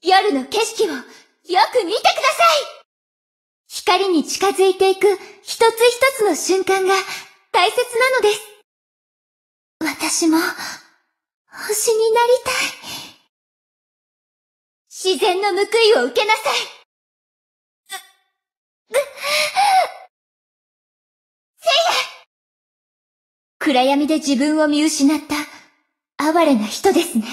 夜の景色をよく見てください光に近づいていく一つ一つの瞬間が大切なのです。私も星になりたい。自然の報いを受けなさい。せいや暗闇で自分を見失った哀れな人ですね。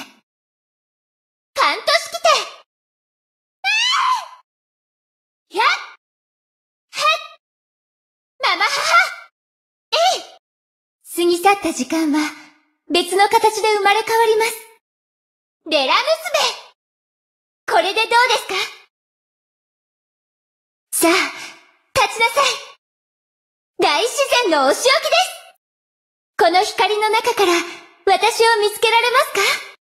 失った時間は別の形で生まれ変わります。デラ娘これでどうですかさあ、立ちなさい大自然のお仕置きですこの光の中から私を見つけられますか